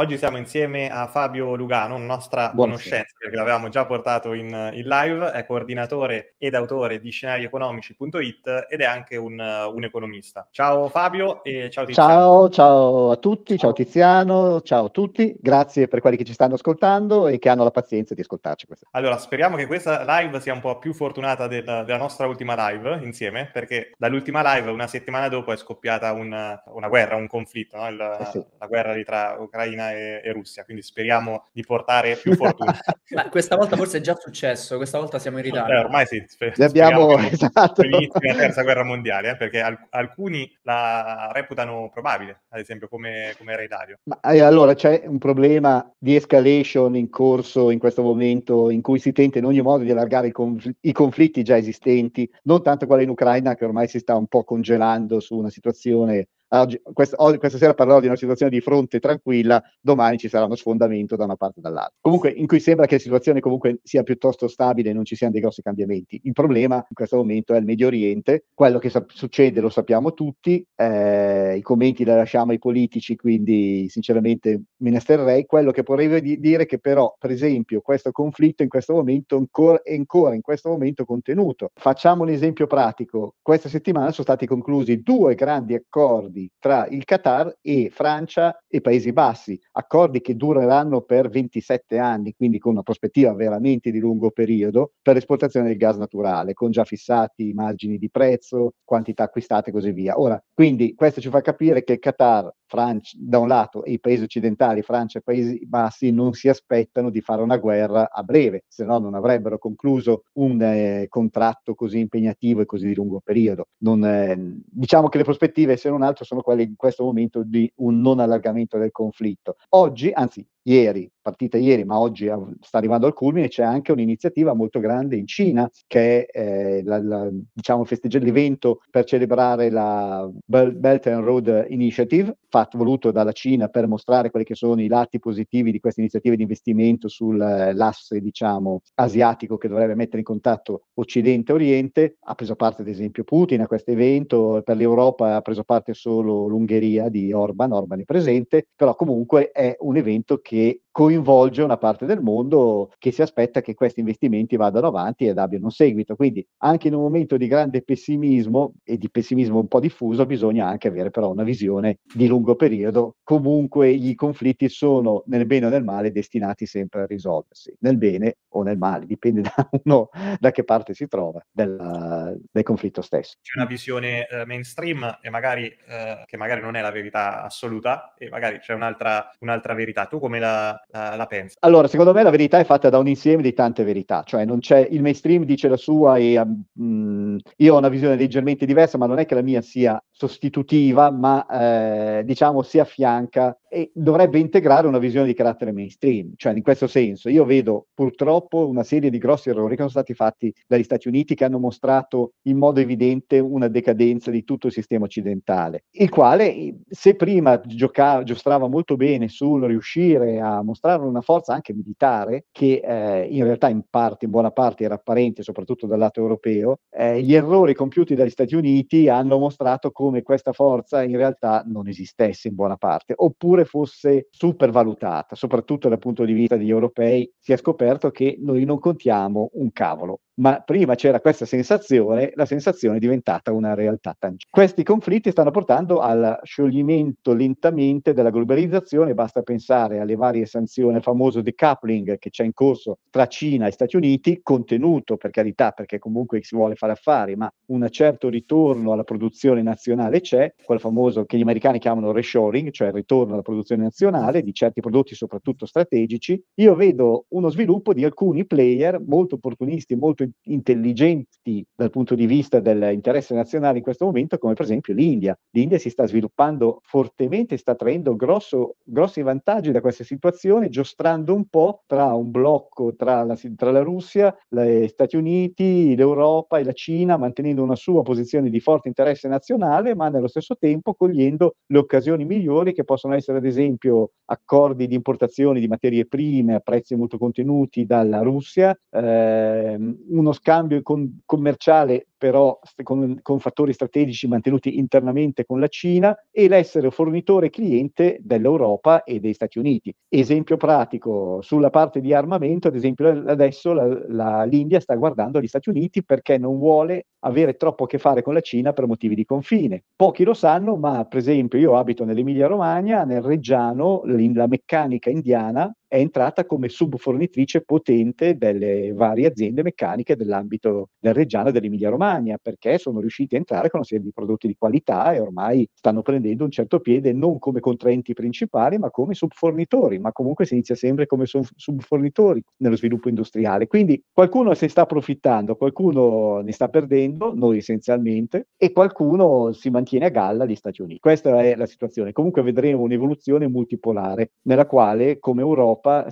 Oggi siamo insieme a Fabio Lugano, nostra conoscenza, perché l'avevamo già portato in, in, live, è coordinatore ed autore di scenarieconomici.it ed è anche un, uh, un, economista. Ciao Fabio e ciao Tiziano. Ciao, ciao a tutti, ciao Tiziano, ciao a tutti, grazie per quelli che ci stanno ascoltando e che hanno la pazienza di ascoltarci. Questa. Allora, speriamo che questa live sia un po' più fortunata del, della nostra ultima live insieme, perché dall'ultima live una settimana dopo è scoppiata una, una guerra, un conflitto, no? Il, eh sì. la guerra tra Ucraina e, e Russia, quindi speriamo di portare più fortuna. Ma questa volta forse è già successo, questa volta siamo in ritardo. Eh, ormai sì, sper- abbiamo esatto. la terza guerra mondiale, eh, perché al- alcuni la reputano probabile, ad esempio come, come Ray Dalio. Ma eh, allora c'è un problema di escalation in corso in questo momento in cui si tenta in ogni modo di allargare i, confl- i conflitti già esistenti, non tanto quella in Ucraina che ormai si sta un po' congelando su una situazione oggi, quest, oggi, questa sera parlerò di una situazione di fronte tranquilla, domani ci sarà uno sfondamento da una parte o dall'altra. Comunque, in cui sembra che la situazione sia piuttosto stabile e non ci siano dei grossi cambiamenti. Il problema in questo momento è il Medio Oriente, quello che sa- succede lo sappiamo tutti, eh, i commenti li lasciamo ai politici, quindi sinceramente me ne sterrei. Quello che vorrei di- dire è che però, per esempio, questo conflitto in questo momento ancora, è ancora in questo momento contenuto. Facciamo un esempio pratico. Questa settimana sono stati conclusi due grandi accordi accordi tra il Qatar e Francia e Paesi Bassi, accordi che dureranno per 27 anni, quindi con una prospettiva veramente di lungo periodo per l'esportazione del gas naturale, con già fissati i margini di prezzo, quantità acquistate e così via. Ora, quindi questo ci fa capire che il Qatar, Francia, da un lato, e i paesi occidentali, Francia e Paesi Bassi, non si aspettano di fare una guerra a breve, se no non avrebbero concluso un eh, contratto così impegnativo e così di lungo periodo. Non, eh, diciamo che le prospettive, se non altro, sono quelle in questo momento di un non allargamento del conflitto. Oggi, anzi ieri, partita ieri, ma oggi sta arrivando al culmine, c'è anche un'iniziativa molto grande in Cina che è eh, la, la, diciamo l'evento per celebrare la Belt and Road Initiative, fatto voluto dalla Cina per mostrare quelli che sono i lati positivi di questa iniziativa di investimento sull'asse eh, diciamo asiatico che dovrebbe mettere in contatto Occidente e Oriente. Ha preso parte ad esempio Putin a questo evento, per l'Europa ha preso parte solo l'Ungheria di Orban, Orban è presente, però comunque è un evento che que coinvolge una parte del mondo che si aspetta che questi investimenti vadano avanti ed abbiano un seguito. Quindi anche in un momento di grande pessimismo e di pessimismo un po' diffuso bisogna anche avere però una visione di lungo periodo. Comunque i conflitti sono nel bene o nel male destinati sempre a risolversi, nel bene o nel male, dipende da, uno, da che parte si trova della, del conflitto stesso. C'è una visione eh, mainstream e magari, eh, che magari non è la verità assoluta e magari c'è un'altra, un'altra verità. Tu come la, la, la pensa? Allora, secondo me la verità è fatta da un insieme di tante verità, cioè non c'è il mainstream dice la sua e um, io ho una visione leggermente diversa, ma non è che la mia sia sostitutiva, ma eh, diciamo si affianca e dovrebbe integrare una visione di carattere mainstream, cioè in questo senso io vedo purtroppo una serie di grossi errori che sono stati fatti dagli Stati Uniti che hanno mostrato in modo evidente una decadenza di tutto il sistema occidentale, il quale se prima giocava, giostrava molto bene sul riuscire a mostrarono una forza anche militare che eh, in realtà in parte, in buona parte era apparente soprattutto dal lato europeo. Eh, gli errori compiuti dagli Stati Uniti hanno mostrato come questa forza in realtà non esistesse in buona parte oppure fosse supervalutata, soprattutto dal punto di vista degli europei si è scoperto che noi non contiamo un cavolo ma prima c'era questa sensazione, la sensazione è diventata una realtà tangibile. Questi conflitti stanno portando al scioglimento lentamente della globalizzazione, basta pensare alle varie sanzioni, al famoso decoupling che c'è in corso tra Cina e Stati Uniti, contenuto per carità, perché comunque si vuole fare affari, ma un certo ritorno alla produzione nazionale c'è, quel famoso che gli americani chiamano reshoring, cioè il ritorno alla produzione nazionale di certi prodotti soprattutto strategici. Io vedo uno sviluppo di alcuni player molto opportunisti, molto intelligenti dal punto di vista dell'interesse nazionale in questo momento, come per esempio l'India. L'India si sta sviluppando fortemente, sta traendo grosso, grossi vantaggi da questa situazione, giostrando un po' tra un blocco tra la, tra la Russia, gli eh, Stati Uniti, l'Europa e la Cina, mantenendo una sua posizione di forte interesse nazionale, ma nello stesso tempo cogliendo le occasioni migliori che possono essere, ad esempio, accordi di importazione di materie prime a prezzi molto contenuti dalla Russia, eh, uno scambio con, commerciale però con, con, fattori strategici mantenuti internamente con la Cina, e l'essere fornitore cliente dell'Europa e degli Stati Uniti. Esempio pratico, sulla parte di armamento, ad esempio adesso la, la, l'India sta guardando gli Stati Uniti perché non vuole avere troppo a che fare con la Cina per motivi di confine. Pochi lo sanno, ma per esempio io abito nell'Emilia Romagna, nel Reggiano, la meccanica indiana è entrata come subfornitrice potente delle varie aziende meccaniche dell'ambito del Reggiano e dell'Emilia Romagna Germania perché sono riusciti a entrare con una serie di prodotti di qualità e ormai stanno prendendo un certo piede non come contraenti principali ma come subfornitori, ma comunque si inizia sempre come subfornitori nello sviluppo industriale. Quindi qualcuno se sta approfittando, qualcuno ne sta perdendo, noi essenzialmente, e qualcuno si mantiene a galla gli Stati Uniti. Questa è la situazione. Comunque vedremo un'evoluzione multipolare nella quale come Europa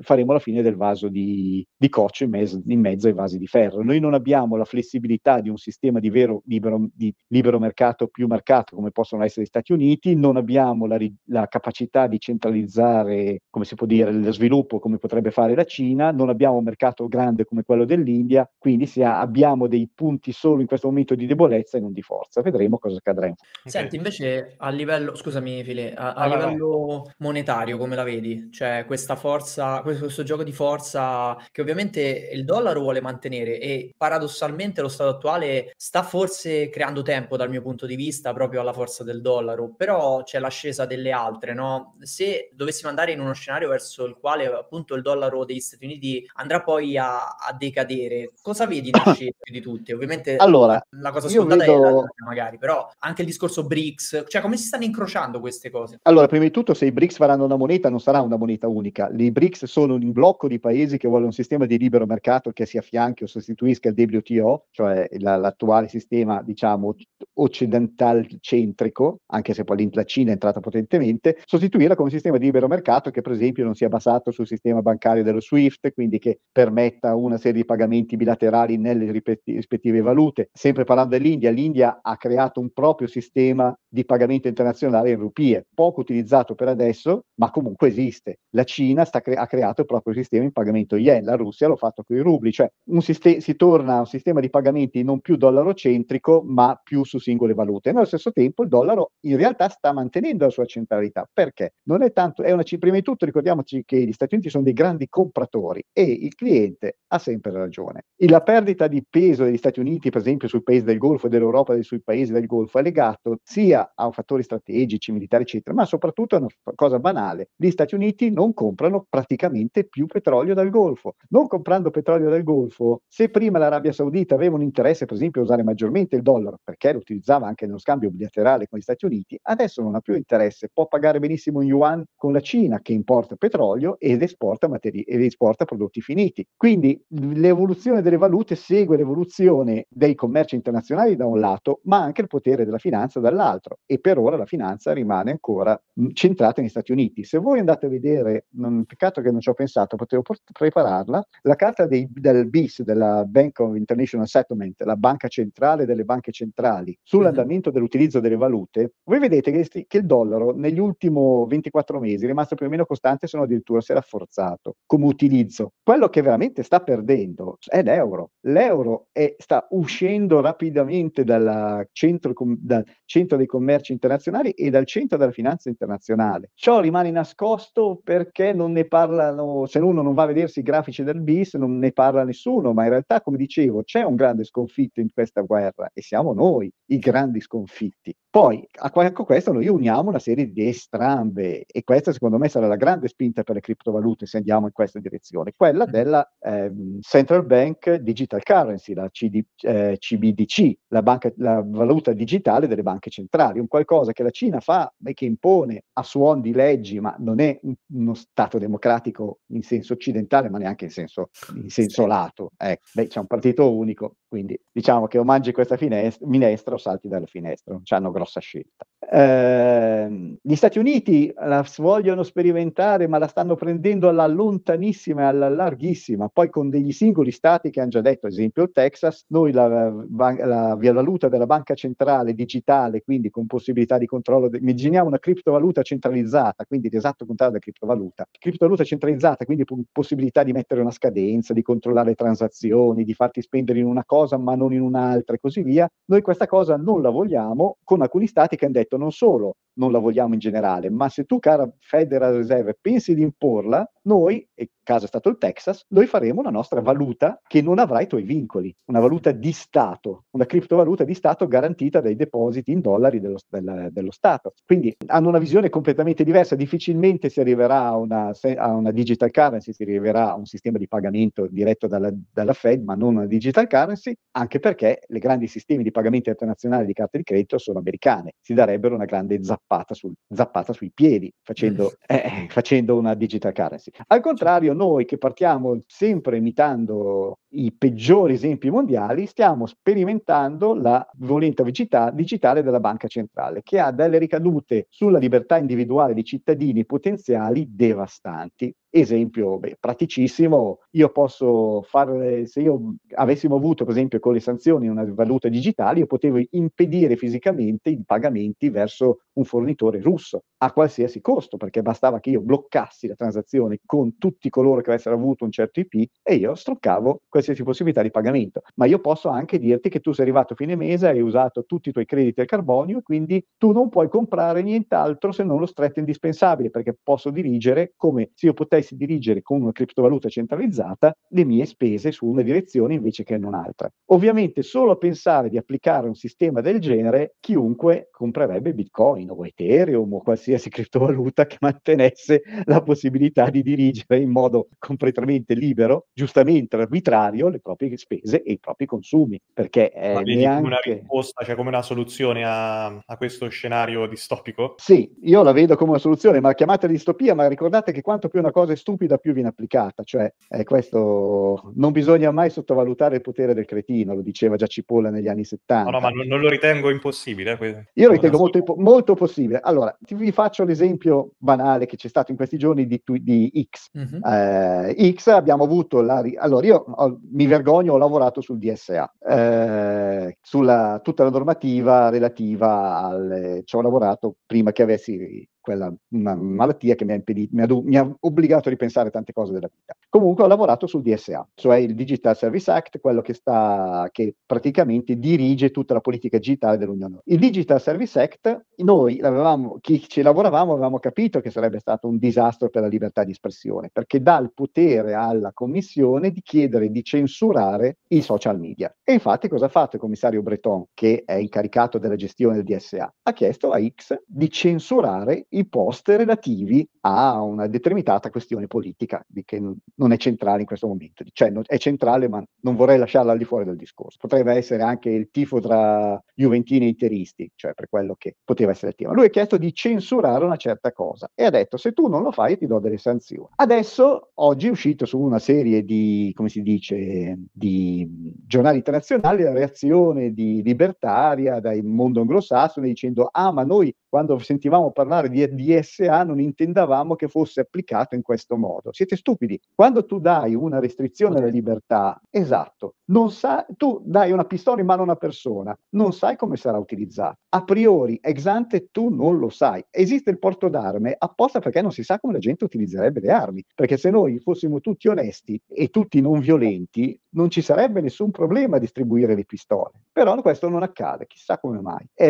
faremo la fine del vaso di, di coccio in mezzo, in mezzo ai vasi di ferro. Noi non abbiamo la flessibilità di un sistema di, vero, libero, di libero mercato più mercato come possono essere gli Stati Uniti, non abbiamo la, la capacità di centralizzare, come si può dire, lo sviluppo come potrebbe fare la Cina, non abbiamo un mercato grande come quello dell'India, quindi ha, abbiamo dei punti solo in questo momento di debolezza e non di forza. Vedremo cosa accadrà. In Senti, invece a livello, scusami File, a, a allora, livello monetario come la vedi? Cioè questa forza, questo, questo gioco di forza che ovviamente il dollaro vuole mantenere e paradossalmente lo stato attuale quale sta forse creando tempo dal mio punto di vista proprio alla forza del dollaro, però c'è l'ascesa delle altre, no? Se dovessimo andare in uno scenario verso il quale appunto il dollaro degli Stati Uniti andrà poi a, a decadere, cosa vedi in ascesa di tutte? Ovviamente allora, la cosa scontata vedo... è la, magari, però anche il discorso BRICS, cioè come si stanno incrociando queste cose? Allora, prima di tutto se i BRICS faranno una moneta non sarà una moneta unica, i BRICS sono un blocco di paesi che vuole un sistema di libero mercato che si affianchi o sostituisca il WTO, cioè il la, l'attuale sistema diciamo occidental centrico, anche se poi la Cina è entrata potentemente, sostituirla con un sistema di libero mercato che per esempio non sia basato sul sistema bancario dello SWIFT, quindi che permetta una serie di pagamenti bilaterali nelle rispettive valute. Sempre parlando dell'India, l'India ha creato un proprio sistema di pagamento internazionale in rupie, poco utilizzato per adesso, ma comunque esiste. La Cina cre- ha creato il proprio sistema in pagamento yen, la Russia l'ha fatto con i rubli, cioè siste- si torna a un sistema di pagamenti quindi non più dollaro-centrico, ma più su singole valute. E nello stesso tempo il dollaro in realtà sta mantenendo la sua centralità. Perché? Non è tanto, è una, prima di tutto ricordiamoci che gli Stati Uniti sono dei grandi compratori e il cliente ha sempre ragione. E la perdita di peso degli Stati Uniti, per esempio, sui paesi del Golfo e dell'Europa sui paesi del Golfo è legato sia a fattori strategici, militari, eccetera, ma soprattutto a una cosa banale. Gli Stati Uniti non comprano praticamente più petrolio dal Golfo. Non comprando petrolio dal Golfo, se prima l'Arabia Saudita aveva un interesse paese, per esempio, usare maggiormente il dollaro, perché lo utilizzava anche nello scambio bilaterale con gli Stati Uniti, adesso non ha più interesse, può pagare benissimo in yuan con la Cina che importa petrolio ed esporta, materi- ed esporta prodotti finiti. Quindi l'evoluzione delle valute segue l'evoluzione dei commerci internazionali da un lato, ma anche il potere della finanza dall'altro. E per ora la finanza rimane ancora centrata negli Stati Uniti. Se voi andate a vedere, non, peccato che non ci ho pensato, potevo port- prepararla, la carta dei, del BIS, della Bank of International Settlement, la banca centrale delle banche centrali, sull'andamento esatto. dell'utilizzo delle valute, voi vedete che, che il dollaro negli ultimi 24 mesi è rimasto più o meno costante, se non addirittura si è rafforzato come utilizzo. Quello che veramente sta perdendo è l'euro. L'euro è, sta uscendo rapidamente dal centro, dal centro dei commerci internazionali e dal centro della finanza internazionale. Ciò rimane nascosto perché non ne parlano, se uno non va a vedersi i grafici del BIS, non ne parla nessuno, ma in realtà, come dicevo, c'è un grande sconforto sconfitto in questa guerra e siamo noi i grandi sconfitti. Poi a ecco questo noi uniamo una serie di strambe e questa secondo me sarà la grande spinta per le criptovalute se andiamo in questa direzione, quella mm. della ehm, Central Bank Digital Currency, la CD, eh, CBDC, la, banca, la valuta digitale delle banche centrali, un qualcosa che la Cina fa e che impone a suon di leggi, ma non è uno Stato democratico in senso occidentale, ma neanche in senso, in senso lato. Ecco. Beh, c'è un partito unico, quindi diciamo che o mangi questa finestra, minestra o salti dalla finestra, non cioè hanno grossa scelta. Eh, gli Stati Uniti la vogliono sperimentare, ma la stanno prendendo alla lontanissima e alla larghissima, poi con degli singoli stati che hanno già detto, ad esempio il Texas, noi la, la, valuta della banca centrale digitale, quindi con possibilità di controllo, de- immaginiamo una criptovaluta centralizzata, quindi l'esatto contrario della criptovaluta, criptovaluta centralizzata, quindi possibilità di mettere una scadenza, di controllare transazioni, di farti spendere in una cosa cosa ma non in un'altra e così via, noi questa cosa non la vogliamo con alcuni stati che hanno detto non solo non la vogliamo in generale, ma se tu, cara Federal Reserve, pensi di imporla, noi, e caso è stato il Texas, noi faremo la nostra valuta che non avrà i tuoi vincoli, una valuta di Stato, una criptovaluta di Stato garantita dai depositi in dollari dello, della, dello Stato. Quindi hanno una visione completamente diversa, difficilmente si arriverà a una, a una, digital currency, si arriverà a un sistema di pagamento diretto dalla, dalla Fed, ma non una digital currency, anche perché le grandi sistemi di pagamento internazionale di carte di credito sono americane, si darebbero una grande zappa zappata, sul, zappata sui piedi facendo, eh, eh, facendo, una digital currency. Al contrario, noi che partiamo sempre imitando i peggiori esempi mondiali, stiamo sperimentando la violenta vicità digitale della banca centrale, che ha delle ricadute sulla libertà individuale dei cittadini potenziali devastanti. Esempio beh, praticissimo, io posso fare, se io avessimo avuto per esempio con le sanzioni una valuta digitale, io potevo impedire fisicamente i pagamenti verso un fornitore russo a qualsiasi costo, perché bastava che io bloccassi la transazione con tutti coloro che avessero avuto un certo IP e io stroccavo qualsiasi possibilità di pagamento. Ma io posso anche dirti che tu sei arrivato a fine mese, hai usato tutti i tuoi crediti al carbonio e quindi tu non puoi comprare nient'altro se non lo stretto indispensabile, perché posso dirigere come se io potessi dovessi dirigere con una criptovaluta centralizzata le mie spese su una direzione invece che in un'altra. Ovviamente solo a pensare di applicare un sistema del genere, chiunque comprerebbe Bitcoin o Ethereum o qualsiasi criptovaluta che mantenesse la possibilità di dirigere in modo completamente libero, giustamente arbitrario, le proprie spese e i propri consumi. Perché eh, Ma neanche... come una risposta, cioè come una soluzione a, a questo scenario distopico? Sì, io la vedo come una soluzione, ma chiamata distopia, ma ricordate che quanto più una cosa cosa è stupida più viene applicata, cioè eh, questo non bisogna mai sottovalutare il potere del cretino, lo diceva già Cipolla negli anni 70. No, no, ma non, non lo ritengo impossibile. Io lo ritengo molto, molto, possibile. Allora, ti, vi faccio l'esempio banale che c'è stato in questi giorni di, di X. Mm-hmm. Eh, X abbiamo avuto la... allora, io ho, mi vergogno, ho lavorato sul DSA, eh, sulla tutta la normativa relativa al... ci ho lavorato prima che avessi quella malattia che mi ha, impedito, mi, ha, mi ha obbligato a ripensare tante cose della vita. Comunque ho lavorato sul DSA, cioè il Digital Service Act, quello che, sta, che praticamente dirige tutta la politica digitale dell'Unione Europea. Il Digital Service Act, noi avevamo, chi ci lavoravamo avevamo capito che sarebbe stato un disastro per la libertà di espressione, perché dà il potere alla Commissione di chiedere di censurare i social media. E infatti cosa ha fatto il commissario Breton, che è incaricato della gestione del DSA? Ha chiesto a X di censurare i post relativi a una determinata questione politica che non è centrale in questo momento, cioè è centrale ma non vorrei lasciarla lì fuori dal discorso. Potrebbe essere anche il tifo tra Juventini e Interisti, cioè per quello che poteva essere il tema. Lui ha chiesto di censurare una certa cosa e ha detto se tu non lo fai ti do delle sanzioni. Adesso, oggi è uscito su una serie di, come si dice, di giornali internazionali la reazione di libertaria dal mondo anglosassone dicendo ah ma noi quando sentivamo parlare di DSA non intendavamo che fosse applicato in questo modo. Siete stupidi. Quando tu dai una restrizione alla libertà, esatto, non sa, tu dai una pistola in mano a una persona, non sai come sarà utilizzata. A priori, ex ante, tu non lo sai. Esiste il porto d'arme apposta perché non si sa come la gente utilizzerebbe le armi, perché se noi fossimo tutti onesti e tutti non violenti, non ci sarebbe nessun problema a distribuire le pistole. Però questo non accade, chissà come mai. E,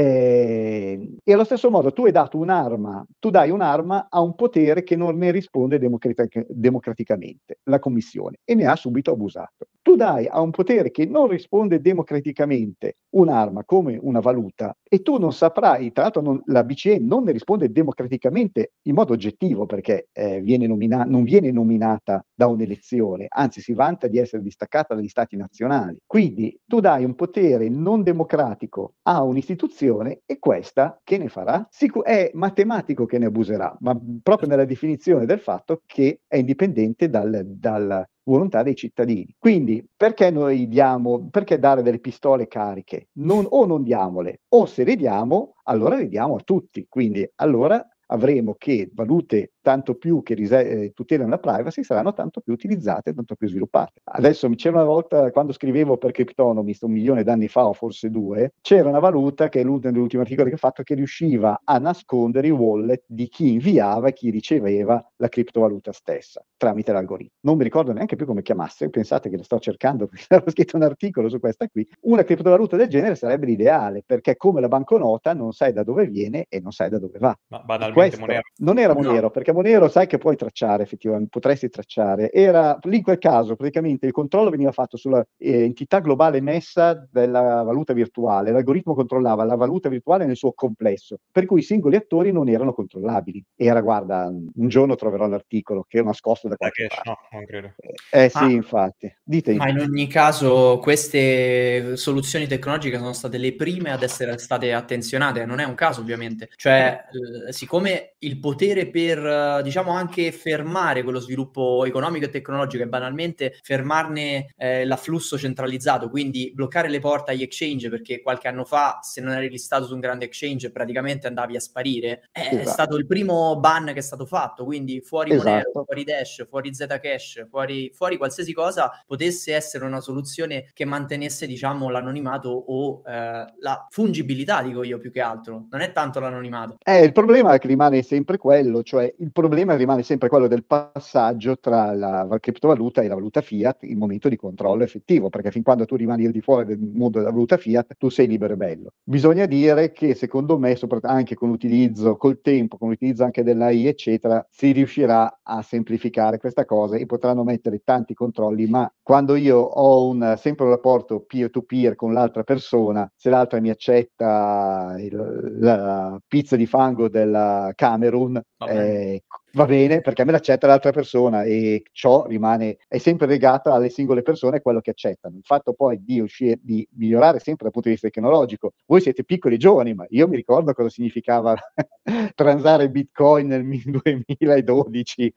ehm, e allo stesso modo tu hai dato un'arma tu dai un'arma a un potere che non ne risponde democratic- democraticamente, la Commissione, e ne ha subito abusato. Tu dai a un potere che non risponde democraticamente un'arma come una valuta e tu non saprai, tra l'altro non, la BCE non ne risponde democraticamente in modo oggettivo perché eh, viene nomina- non viene nominata da un'elezione, anzi si vanta di essere distaccata dagli stati nazionali. Quindi tu dai un potere non democratico a un'istituzione e questa che ne farà? Sicu- è matematica pratico che ne abuserà, ma proprio nella definizione del fatto che è indipendente dal, dalla volontà dei cittadini. Quindi perché noi diamo, perché dare delle pistole cariche? Non, o non diamole, o se le diamo, allora le diamo a tutti. Quindi allora avremo che valute tanto più che rise- eh, tutelano la privacy, saranno tanto più utilizzate, tanto più sviluppate. Adesso mi c'era una volta, quando scrivevo per Cryptonomist, un milione d'anni fa o forse due, c'era una valuta che è l'ultimo articolo che ho fatto che riusciva a nascondere i wallet di chi inviava e chi riceveva la criptovaluta stessa tramite l'algoritmo. Non mi ricordo neanche più come chiamasse, pensate che lo sto cercando perché avevo scritto un articolo su questa qui. Una criptovaluta del genere sarebbe l'ideale perché come la banconota non sai da dove viene e non sai da dove va. Ma banalmente Monero. Non era Monero no. perché nero sai che puoi tracciare effettivamente, potresti tracciare. Era, lì in quel caso praticamente il controllo veniva fatto sulla eh, globale messa della valuta virtuale, l'algoritmo controllava la valuta virtuale nel suo complesso, per cui i singoli attori non erano controllabili. Era, guarda, un giorno troverò l'articolo che è nascosto da qualche parte. No, non credo. Eh, eh ah. ma, sì, infatti. Dite. Ma in ogni caso queste soluzioni tecnologiche sono state le prime ad essere state attenzionate, non è un caso ovviamente. Cioè, eh, siccome il potere per diciamo anche fermare quello sviluppo economico e tecnologico e banalmente fermarne eh, l'afflusso centralizzato, quindi bloccare le porte agli exchange perché qualche anno fa se non eri listato su un grande exchange praticamente andavi a sparire, eh, esatto. è stato il primo ban che è stato fatto, quindi fuori esatto. Monero, fuori Dash, fuori Zcash, fuori, fuori qualsiasi cosa potesse essere una soluzione che mantenesse diciamo l'anonimato o eh, la fungibilità dico io più che altro, non è tanto l'anonimato. Eh, il problema è che rimane sempre quello, cioè il il problema rimane sempre quello del passaggio tra la criptovaluta e la valuta fiat in momento di controllo effettivo, perché fin quando tu rimani al di fuori del mondo della valuta fiat, tu sei libero e bello. Bisogna dire che secondo me, anche con l'utilizzo, col tempo, con l'utilizzo anche dell'AI, eccetera, si riuscirà a semplificare questa cosa e potranno mettere tanti controlli, ma quando io ho un, sempre un rapporto peer-to-peer con l'altra persona, se l'altra mi accetta il, la pizza di fango del Camerun, eh, va bene perché me l'accetta l'altra persona e ciò rimane, è sempre legato alle singole persone quello che accettano. Il fatto poi di, uscire, di migliorare sempre dal punto di vista tecnologico. Voi siete piccoli e giovani, ma io mi ricordo cosa significava transare bitcoin nel 2012,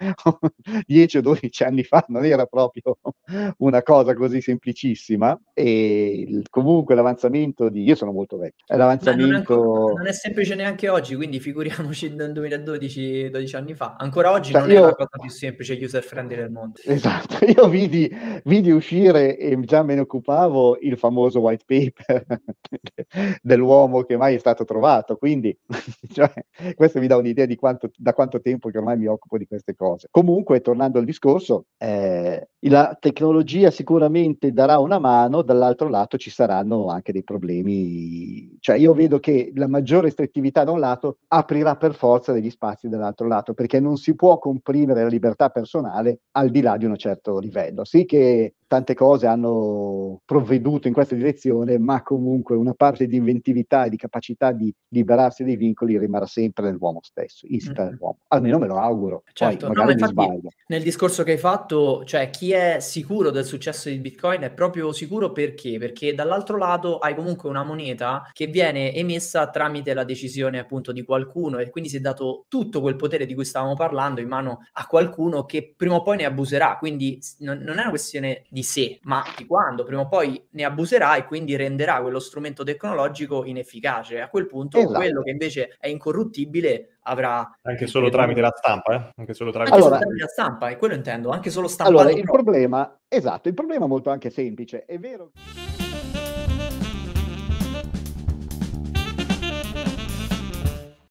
10 o 12 anni fa, non era proprio una cosa così semplicissima e comunque l'avanzamento di... io sono molto vecchio, eh, l'avanzamento... Non è, ancora, non è semplice neanche oggi, quindi figuriamoci nel 2012, 12 anni fa Ancora oggi cioè, non io... è la cosa più semplice user friendly del mondo. Esatto, io vidi, vidi, uscire e già me ne occupavo il famoso white paper dell'uomo che mai è stato trovato, quindi cioè, questo mi dà un'idea di quanto, da quanto tempo che ormai mi occupo di queste cose. Comunque, tornando al discorso, eh, la tecnologia sicuramente darà una mano, dall'altro lato ci saranno anche dei problemi. Cioè io vedo che la maggiore restrittività da un lato aprirà per forza degli spazi dall'altro lato, perché non si può comprimere la libertà personale al di là di un certo livello. Sì che tante cose hanno provveduto in questa direzione, ma comunque una parte di inventività e di capacità di liberarsi dai vincoli rimarrà sempre nell'uomo stesso, insita mm mm-hmm. Almeno me lo auguro. Certo. Poi, no, infatti, nel discorso che hai fatto, cioè chi è sicuro del successo di Bitcoin è proprio sicuro perché? Perché dall'altro lato hai comunque una moneta che viene emessa tramite la decisione appunto di qualcuno e quindi si è dato tutto quel potere di cui stavamo parlando in mano a qualcuno che prima o poi ne abuserà. Quindi non, non è una questione di sé, ma di quando prima o poi ne abuserà e quindi renderà quello strumento tecnologico inefficace. A quel punto esatto. quello che invece è incorruttibile avrà... Anche solo tramite la stampa, eh? Anche solo tramite, allora, tramite la stampa, e quello intendo, anche solo stampa. Allora, il proprio. problema, esatto, il problema è molto anche semplice, è vero che...